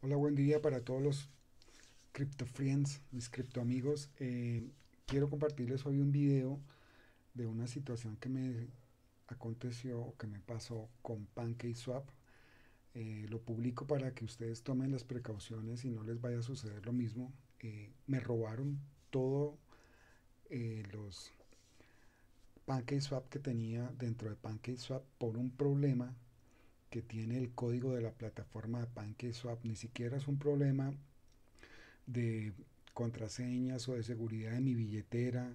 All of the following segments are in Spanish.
Hola, buen día para todos los crypto friends, mis cripto amigos. Eh, quiero compartirles hoy un video de una situación que me aconteció que me pasó con PancakeSwap. Eh, lo publico para que ustedes tomen las precauciones y no les vaya a suceder lo mismo. Eh, me robaron todo los PancakeSwap que tenía dentro de PancakeSwap por un problema que tiene el código de la plataforma de PancakeSwap. Ni siquiera es un problema de contraseñas o de seguridad de mi billetera.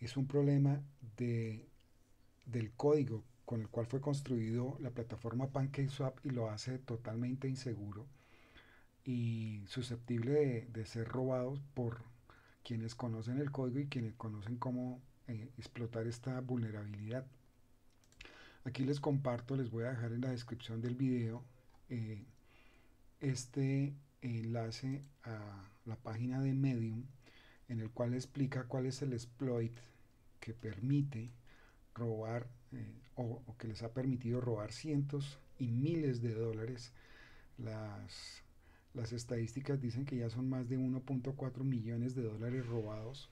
Es un problema de, del código con el cual fue construido la plataforma PancakeSwap y lo hace totalmente inseguro y susceptible de, ser robado por quienes conocen el código y quienes conocen cómo eh, explotar esta vulnerabilidad. Aquí les comparto, les voy a dejar en la descripción del video eh, este enlace a la página de Medium en el cual explica cuál es el exploit que permite robar eh, o, que les ha permitido robar cientos y miles de dólares. Las, las estadísticas dicen que ya son más de 1.4 millones de dólares robados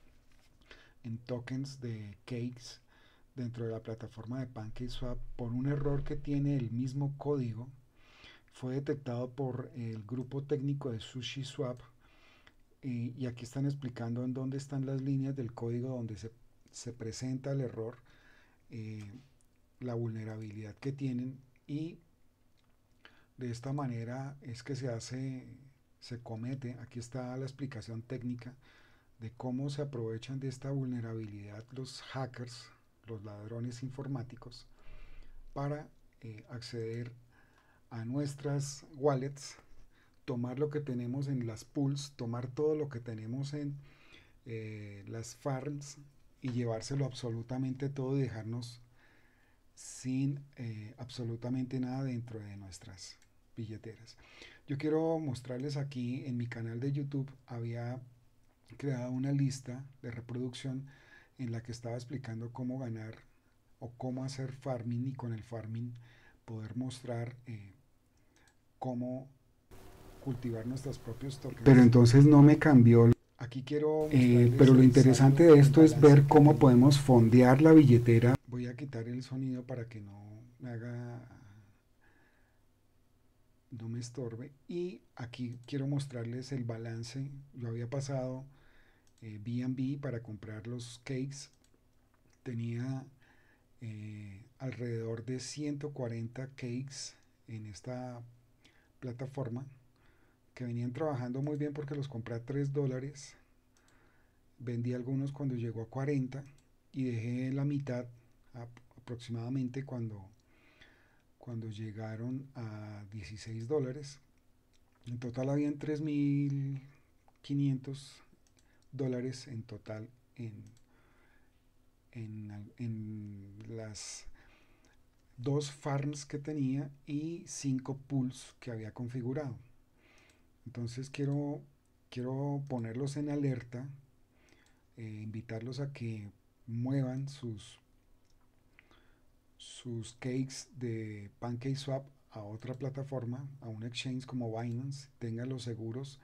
en tokens de cakes dentro de la plataforma de PancakeSwap por un error que tiene el mismo código. Fue detectado por el grupo técnico de SushiSwap y, eh, y aquí están explicando en dónde están las líneas del código donde se, se presenta el error, eh, la vulnerabilidad que tienen y de esta manera es que se hace, se comete, aquí está la explicación técnica de cómo se aprovechan de esta vulnerabilidad los hackers los ladrones informáticos, para eh, acceder a nuestras wallets, tomar lo que tenemos en las pools, tomar todo lo que tenemos en eh, las farms y llevárselo absolutamente todo y dejarnos sin eh, absolutamente nada dentro de nuestras billeteras. Yo quiero mostrarles aquí en mi canal de YouTube había creado una lista de reproducción en la que estaba explicando cómo ganar o cómo hacer farming y con el farming poder mostrar eh, cómo cultivar nuestros propios torques Pero entonces no me cambió. Aquí quiero... Eh, pero lo interesante de esto es ver cómo podemos fondear la billetera. Voy a quitar el sonido para que no me haga... no me estorbe. Y aquí quiero mostrarles el balance. Yo había pasado BB eh, para comprar los cakes tenía eh, alrededor de 140 cakes en esta plataforma que venían trabajando muy bien porque los compré a 3 dólares vendí algunos cuando llegó a 40 y dejé la mitad aproximadamente cuando cuando llegaron a 16 dólares en total habían 3500 dólares en total en, en, las dos farms que tenía y cinco pools que había configurado. Entonces quiero, quiero ponerlos en alerta, e invitarlos a que muevan sus, sus cakes de PancakeSwap a otra plataforma, a un exchange como Binance, tengan los seguros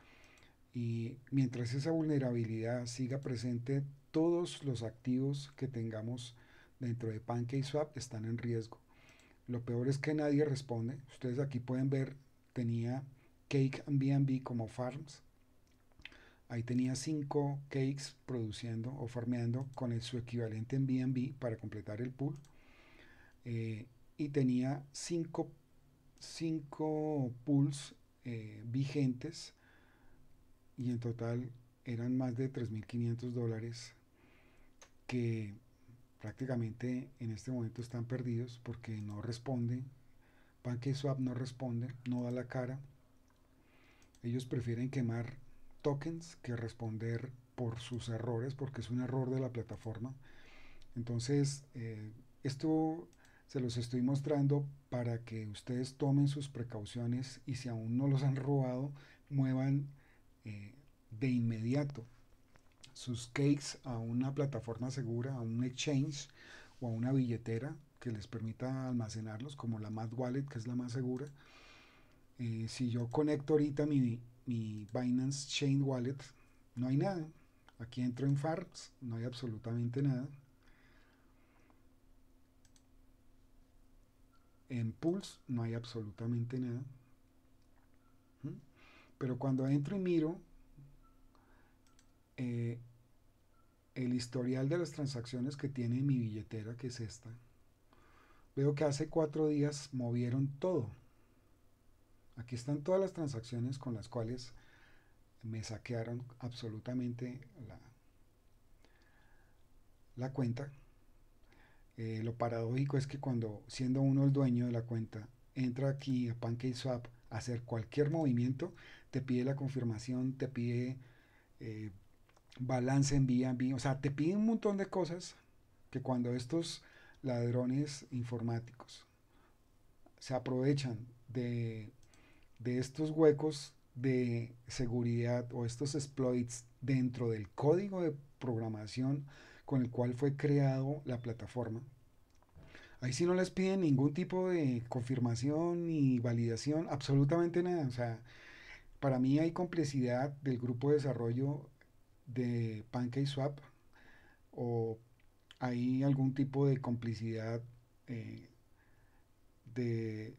y mientras esa vulnerabilidad siga presente, todos los activos que tengamos dentro de PancakeSwap están en riesgo. Lo peor es que nadie responde. Ustedes aquí pueden ver, tenía Cake and BNB como farms. Ahí tenía cinco cakes produciendo o farmeando con su equivalente en BNB para completar el pool. Eh, y tenía cinco, pools eh, vigentes y en total eran más de 3.500 dólares que prácticamente en este momento están perdidos porque no responden. PancakeSwap no responde, no da la cara. Ellos prefieren quemar tokens que responder por sus errores porque es un error de la plataforma. Entonces, eh, esto se los estoy mostrando para que ustedes tomen sus precauciones y si aún no los han robado, muevan eh, de inmediato sus cakes a una plataforma segura, a un exchange o a una billetera que les permita almacenarlos, como la Mad Wallet, que es la más segura. Eh, si yo conecto ahorita mi, mi Binance Chain Wallet, no hay nada. Aquí entro en Farts no hay absolutamente nada. En Pulse no hay absolutamente nada. Pero cuando entro y miro eh, el historial de las transacciones que tiene mi billetera, que es esta, veo que hace cuatro días movieron todo. Aquí están todas las transacciones con las cuales me saquearon absolutamente la, cuenta. Eh, lo paradójico es que cuando siendo uno el dueño de la cuenta, entra aquí a PancakeSwap hacer cualquier movimiento, te pide la confirmación, te pide eh, balance en vía, o sea, te pide un montón de cosas que cuando estos ladrones informáticos se aprovechan de, de estos huecos de seguridad o estos exploits dentro del código de programación con el cual fue creado la plataforma, Ahí sí no les piden ningún tipo de confirmación ni validación, absolutamente nada. O sea, para mí hay complicidad del grupo de desarrollo de PancakeSwap o hay algún tipo de complicidad eh, de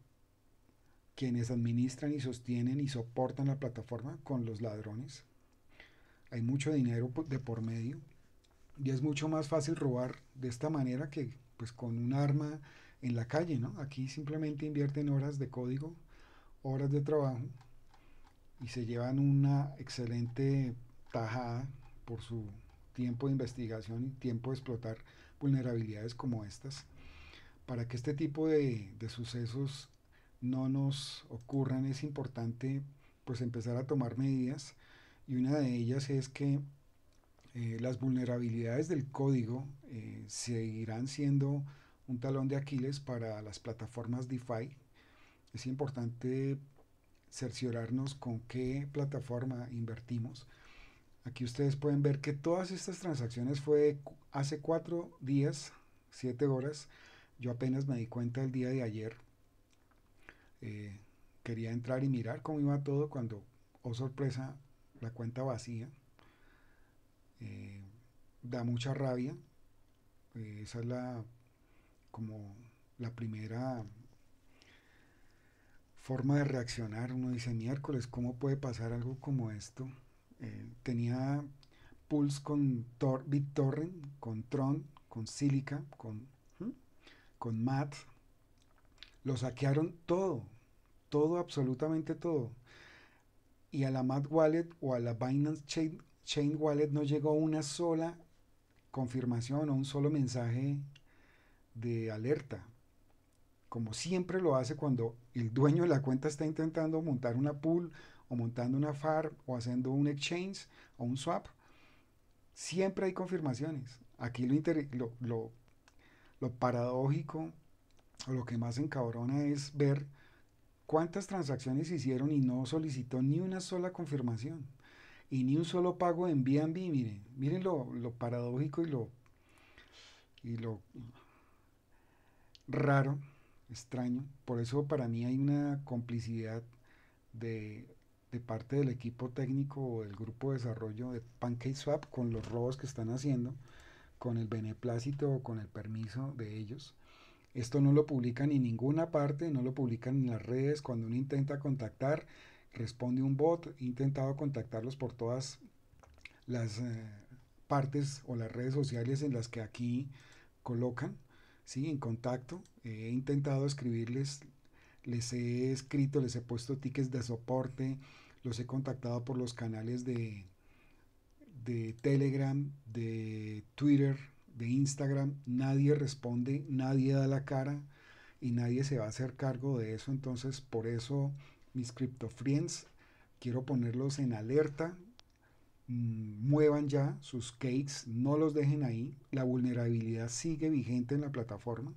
quienes administran y sostienen y soportan la plataforma con los ladrones. Hay mucho dinero de por medio y es mucho más fácil robar de esta manera que pues con un arma en la calle, ¿no? Aquí simplemente invierten horas de código, horas de trabajo y se llevan una excelente tajada por su tiempo de investigación y tiempo de explotar vulnerabilidades como estas para que este tipo de, sucesos no nos ocurran es importante pues empezar a tomar medidas y una de ellas es que eh, las vulnerabilidades del código eh, seguirán siendo un talón de Aquiles para las plataformas DeFi. Es importante cerciorarnos con qué plataforma invertimos. Aquí ustedes pueden ver que todas estas transacciones fue hace cuatro días, siete horas. Yo apenas me di cuenta el día de ayer. Eh, quería entrar y mirar cómo iba todo cuando, oh sorpresa, la cuenta vacía. Eh, da mucha rabia. Eh, esa es la como la primera forma de reaccionar. Uno dice miércoles, ¿cómo puede pasar algo como esto? Eh, tenía Pulse con Tor BitTorrent, con Tron, con Silica, con, ¿Mm? con Matt. Lo saquearon todo, todo, absolutamente todo. Y a la Matt Wallet o a la Binance Chain Chain Wallet no llegó una sola confirmación o un solo mensaje de alerta, como siempre lo hace cuando el dueño de la cuenta está intentando montar una pool o montando una farm o haciendo un exchange o un swap. Siempre hay confirmaciones. Aquí lo, lo, lo paradójico o lo que más encabrona es ver cuántas transacciones hicieron y no solicitó ni una sola confirmación y ni un solo pago en BNB, miren, miren lo, paradójico y lo, y lo raro, extraño. Por eso para mí hay una complicidad de, de parte del equipo técnico o del grupo de desarrollo de PancakeSwap con los robos que están haciendo, con el beneplácito o con el permiso de ellos. Esto no lo publican en ninguna parte, no lo publican en las redes. Cuando uno intenta contactar, responde un bot. He intentado contactarlos por todas las eh, partes o las redes sociales en las que aquí colocan, ¿sí? en contacto. He intentado escribirles, les he escrito, les he puesto tickets de soporte, los he contactado por los canales de, de Telegram, de Twitter, de Instagram. Nadie responde, nadie da la cara y nadie se va a hacer cargo de eso. Entonces, por eso mis crypto friends, quiero ponerlos en alerta. Mm, muevan ya sus cakes, no los dejen ahí. La vulnerabilidad sigue vigente en la plataforma.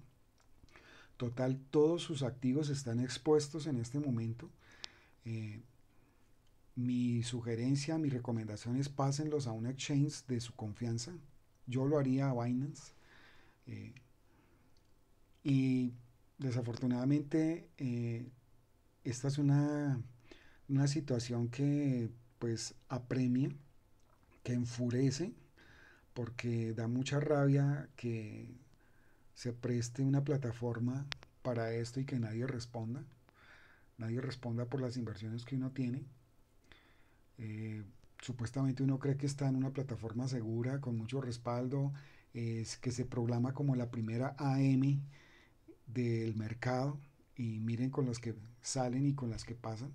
Total, todos sus activos están expuestos en este momento. Eh, mi sugerencia, mi recomendación es pásenlos a un exchange de su confianza. Yo lo haría a Binance. Eh, y desafortunadamente eh, esta es una, situación que pues apremia, que enfurece, porque da mucha rabia que se preste una plataforma para esto y que nadie responda, nadie responda por las inversiones que uno tiene. Eh, supuestamente uno cree que está en una plataforma segura, con mucho respaldo, es que se programa como la primera AM del mercado y miren con los que salen y con las que pasan.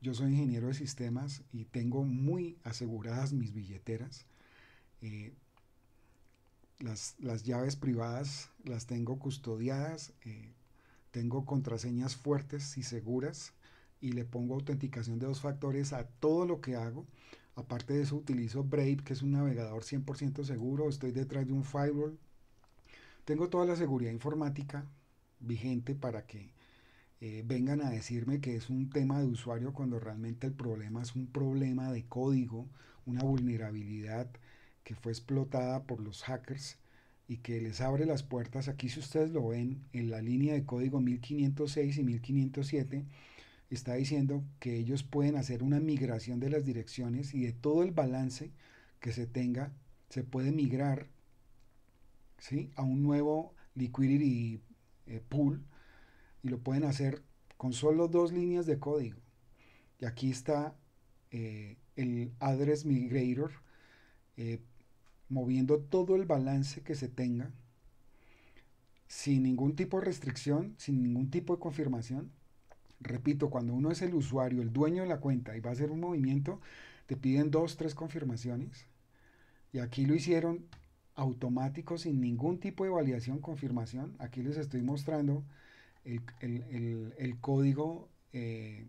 Yo soy ingeniero de sistemas y tengo muy aseguradas mis billeteras. Eh, las, las, llaves privadas las tengo custodiadas, eh, tengo contraseñas fuertes y seguras y le pongo autenticación de dos factores a todo lo que hago. Aparte de eso utilizo Brave, que es un navegador 100% seguro, estoy detrás de un firewall. Tengo toda la seguridad informática vigente para que eh, vengan a decirme que es un tema de usuario cuando realmente el problema es un problema de código, una vulnerabilidad que fue explotada por los hackers y que les abre las puertas. Aquí si ustedes lo ven en la línea de código 1506 y 1507, está diciendo que ellos pueden hacer una migración de las direcciones y de todo el balance que se tenga, se puede migrar ¿sí? a un nuevo liquidity eh, pool y lo pueden hacer con solo dos líneas de código. Y aquí está eh, el address migrator eh, moviendo todo el balance que se tenga sin ningún tipo de restricción, sin ningún tipo de confirmación. Repito, cuando uno es el usuario, el dueño de la cuenta y va a hacer un movimiento, te piden dos, tres confirmaciones. Y aquí lo hicieron automático sin ningún tipo de validación, confirmación. Aquí les estoy mostrando el, código eh,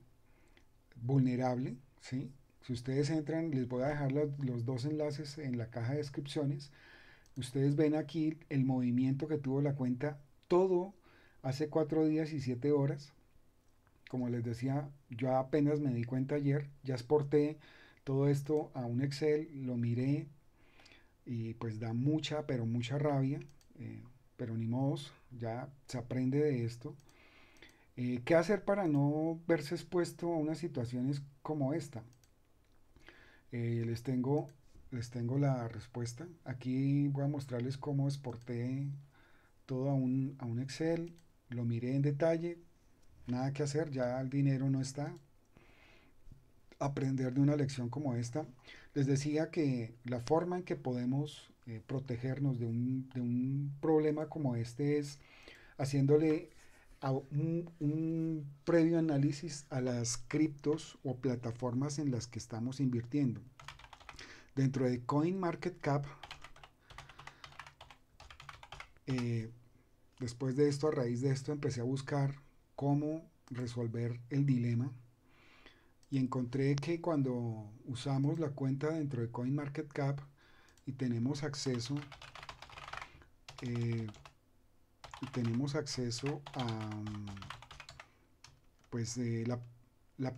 vulnerable, ¿sí? Si ustedes entran, les voy a dejar los, dos enlaces en la caja de descripciones. Ustedes ven aquí el movimiento que tuvo la cuenta todo hace cuatro días y siete horas. Como les decía, yo apenas me di cuenta ayer, ya exporté todo esto a un Excel, lo miré y pues da mucha, pero mucha rabia, eh, pero ni modos, ya se aprende de esto. Eh, ¿Qué hacer para no verse expuesto a unas situaciones como esta? Eh, les, tengo, les tengo la respuesta. Aquí voy a mostrarles cómo exporté todo a un, a un Excel. Lo miré en detalle. Nada que hacer, ya el dinero no está. Aprender de una lección como esta. Les decía que la forma en que podemos eh, protegernos de un, problema como este es haciéndole un, previo análisis a las criptos o plataformas en las que estamos invirtiendo. Dentro de CoinMarketCap, eh, después de esto, a raíz de esto, empecé a buscar cómo resolver el dilema y encontré que cuando usamos la cuenta dentro de CoinMarketCap tenemos acceso eh, tenemos acceso a mm, pues de la,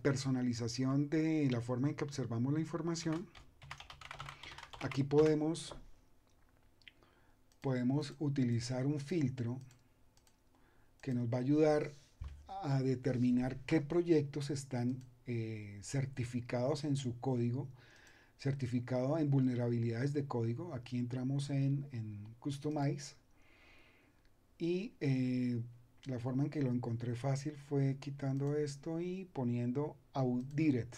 personalización de la forma en que observamos la información aquí podemos podemos utilizar un filtro que nos va a ayudar a determinar qué proyectos están eh, certificados en su código certificado en vulnerabilidades de código. Aquí entramos en, Customize. Y eh, la forma en que lo encontré fácil fue quitando esto y poniendo audit.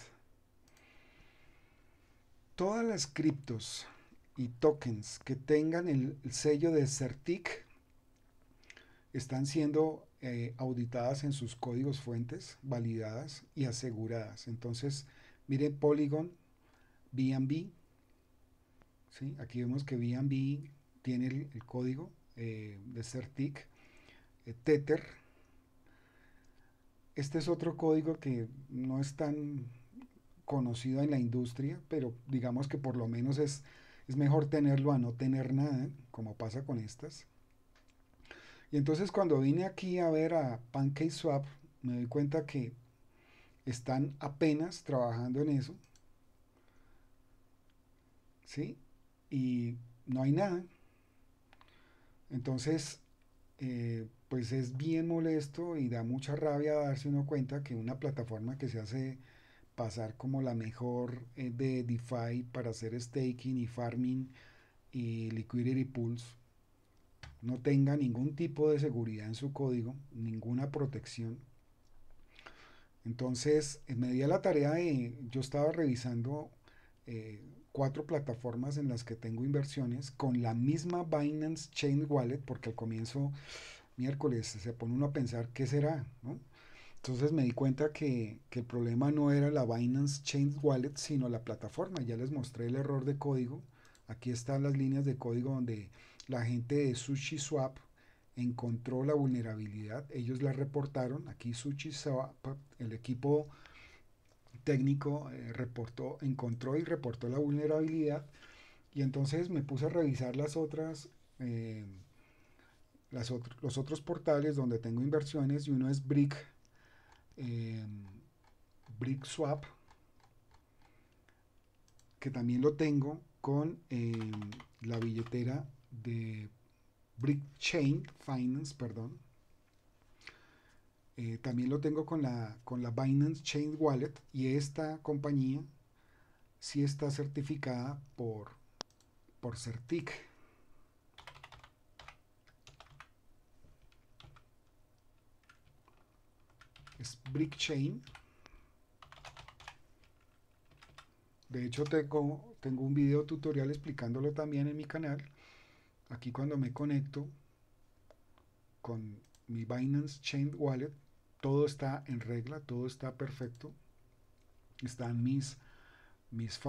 Todas las criptos y tokens que tengan el, sello de CERTIC están siendo eh, auditadas en sus códigos fuentes, validadas y aseguradas. Entonces, mire Polygon, BNB. ¿sí? Aquí vemos que BNB tiene el, código eh, de CERTIC, eh, Tether. Este es otro código que no es tan conocido en la industria, pero digamos que por lo menos es, es mejor tenerlo a no tener nada, como pasa con estas. Y entonces cuando vine aquí a ver a PancakeSwap, me doy cuenta que están apenas trabajando en eso. ¿sí? Y no hay nada. Entonces, eh, pues es bien molesto y da mucha rabia darse uno cuenta que una plataforma que se hace pasar como la mejor eh, de DeFi para hacer staking y farming y liquidity pools no tenga ningún tipo de seguridad en su código, ninguna protección. Entonces me di a la tarea de, yo estaba revisando eh, cuatro plataformas en las que tengo inversiones con la misma Binance Chain Wallet, porque al comienzo miércoles se pone uno a pensar qué será, ¿no? Entonces me di cuenta que, que, el problema no era la Binance Chain Wallet, sino la plataforma. Ya les mostré el error de código. Aquí están las líneas de código donde la gente de SushiSwap encontró la vulnerabilidad. Ellos la reportaron. Aquí SushiSwap, el equipo técnico eh, reportó, encontró y reportó la vulnerabilidad y entonces me puse a revisar las otras, eh, las los otros portales donde tengo inversiones y uno es Brick, em, Brick Swap, que también lo tengo con em, la billetera de Brick Chain Finance, perdón. Eh, también lo tengo con la, Binance Chain Wallet y esta compañía sí está certificada por, por CERTIC. Es Brick Chain. De hecho, tengo, tengo un video tutorial explicándolo también en mi canal. Aquí cuando me conecto con mi Binance Chain Wallet, todo está en regla, todo está perfecto. Están mis, mis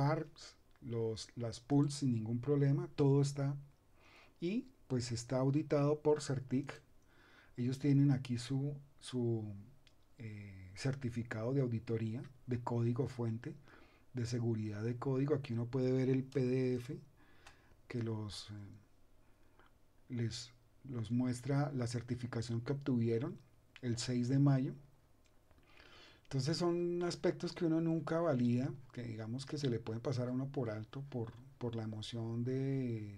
los, las pools sin ningún problema, todo está. Y pues está auditado por CERTIC. Ellos tienen aquí su, su eh, certificado de auditoría de código fuente, de seguridad de código. Aquí uno puede ver el PDF que los, eh, les, los muestra la certificación que obtuvieron el 6 de mayo. Entonces son aspectos que uno nunca valida, que digamos que se le pueden pasar a uno por alto por, por la emoción de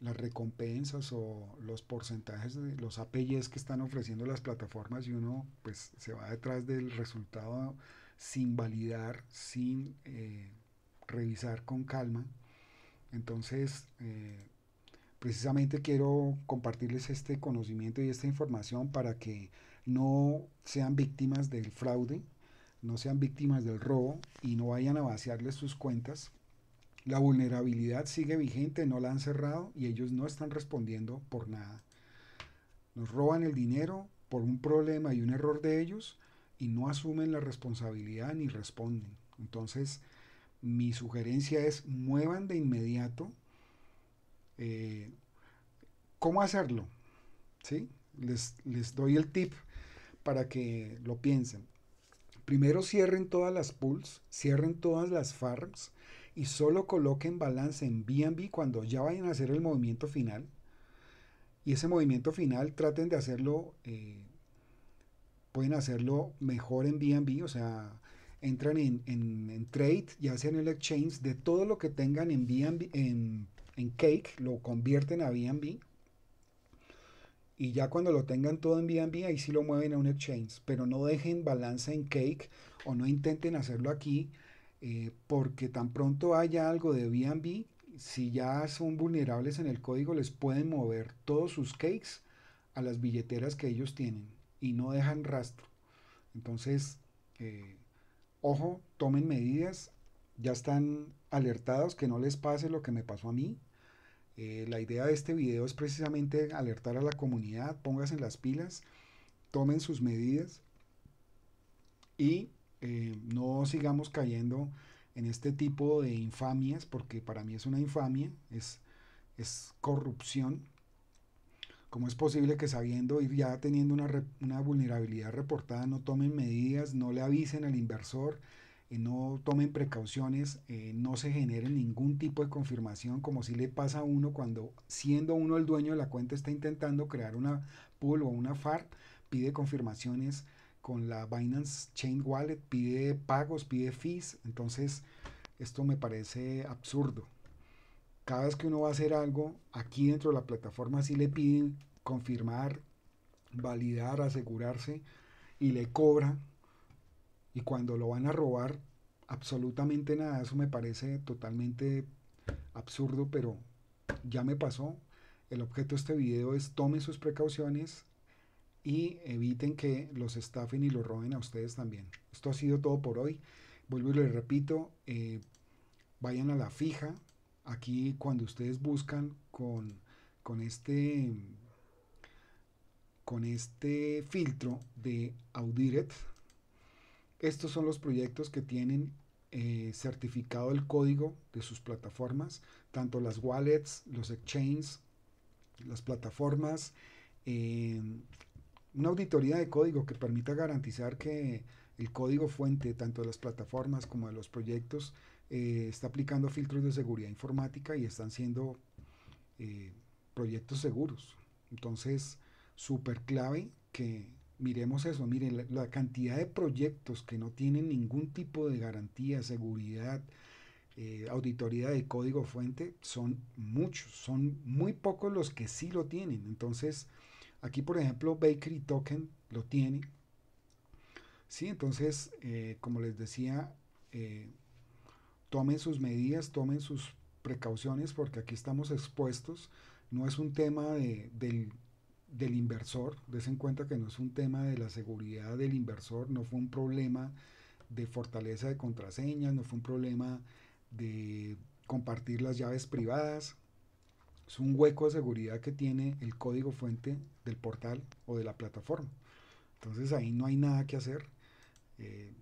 las recompensas o los porcentajes de los APIs que están ofreciendo las plataformas y uno pues se va detrás del resultado sin validar, sin eh, revisar con calma. Entonces eh, precisamente quiero compartirles este conocimiento y esta información para que no sean víctimas del fraude, no sean víctimas del robo y no vayan a vaciarles sus cuentas. La vulnerabilidad sigue vigente, no la han cerrado y ellos no están respondiendo por nada. Nos roban el dinero por un problema y un error de ellos y no asumen la responsabilidad ni responden. Entonces, mi sugerencia es muevan de inmediato eh, ¿Cómo hacerlo? ¿Sí? Les, doy el tip para que lo piensen. Primero cierren todas las pools, cierren todas las farms y solo coloquen balance en BNB cuando ya vayan a hacer el movimiento final. Y ese movimiento final traten de hacerlo, eh, pueden hacerlo mejor en BNB, o sea, entran en, en, trade, ya hacen en el exchange, de todo lo que tengan en, BNB, en Cake, lo convierten a BNB. Y ya cuando lo tengan todo en BNB, ahí sí lo mueven a un exchange. Pero no dejen balance en Cake o no intenten hacerlo aquí, eh, porque tan pronto haya algo de BNB, si ya son vulnerables en el código, les pueden mover todos sus cakes a las billeteras que ellos tienen y no dejan rastro. Entonces, eh, ojo, tomen medidas, ya están alertados que no les pase lo que me pasó a mí, eh, la idea de este video es precisamente alertar a la comunidad, en las pilas, tomen sus medidas y eh, no sigamos cayendo en este tipo de infamias, porque para mí es una infamia, es, corrupción. ¿Cómo es posible que sabiendo y ya teniendo una, una vulnerabilidad reportada no tomen medidas, no le avisen al inversor? Eh, no tomen precauciones, eh, no se genere ningún tipo de confirmación, como si le pasa a uno cuando siendo uno el dueño de la cuenta está intentando crear una pool o una fart pide confirmaciones con la Binance Chain Wallet, pide pagos, pide fees, entonces esto me parece absurdo. Cada vez que uno va a hacer algo, aquí dentro de la plataforma sí le piden confirmar, validar, asegurarse y le cobra y cuando lo van a robar, absolutamente nada. Eso me parece totalmente absurdo, pero ya me pasó. El objeto de este video es tomen sus precauciones y eviten que los estafen y los roben a ustedes también. Esto ha sido todo por hoy. Vuelvo y les repito, eh, vayan a la fija. Aquí cuando ustedes buscan con, con este con este filtro de Audiret estos son los proyectos que tienen eh, certificado el código de sus plataformas, tanto las wallets, los exchanges, las plataformas, em, una auditoría de código que permita garantizar que el código fuente, tanto de las plataformas como de los proyectos, eh, está aplicando filtros de seguridad informática y están siendo eh, proyectos seguros. Entonces, súper clave que miremos eso, miren, la, cantidad de proyectos que no tienen ningún tipo de garantía, seguridad, eh, auditoría de código fuente, son muchos, son muy pocos los que sí lo tienen. Entonces, aquí por ejemplo, Bakery Token lo tiene. Sí, entonces, eh, como les decía, eh, tomen sus medidas, tomen sus precauciones, porque aquí estamos expuestos. No es un tema de, del del inversor. Des en cuenta que no es un tema de la seguridad del inversor, no fue un problema de fortaleza de contraseñas, no fue un problema de compartir las llaves privadas. Es un hueco de seguridad que tiene el código fuente del portal o de la plataforma. Entonces ahí no hay nada que hacer. Eh,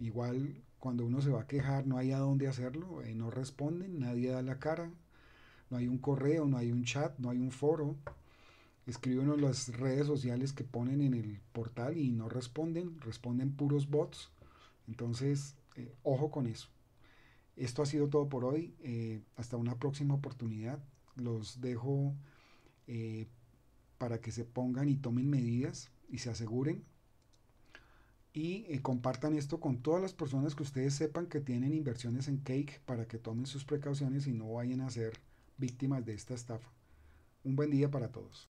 igual cuando uno se va a quejar no hay a dónde hacerlo, eh, no responden, nadie da la cara, no hay un correo, no hay un chat, no hay un foro escriben en las redes sociales que ponen en el portal y no responden, responden puros bots. Entonces, eh, ojo con eso. Esto ha sido todo por hoy. Eh, hasta una próxima oportunidad. Los dejo eh, para que se pongan y tomen medidas y se aseguren. Y compartan esto con todas las personas que ustedes sepan que tienen inversiones en Cake para que tomen sus precauciones y no vayan a ser víctimas de esta estafa. Un buen día para todos.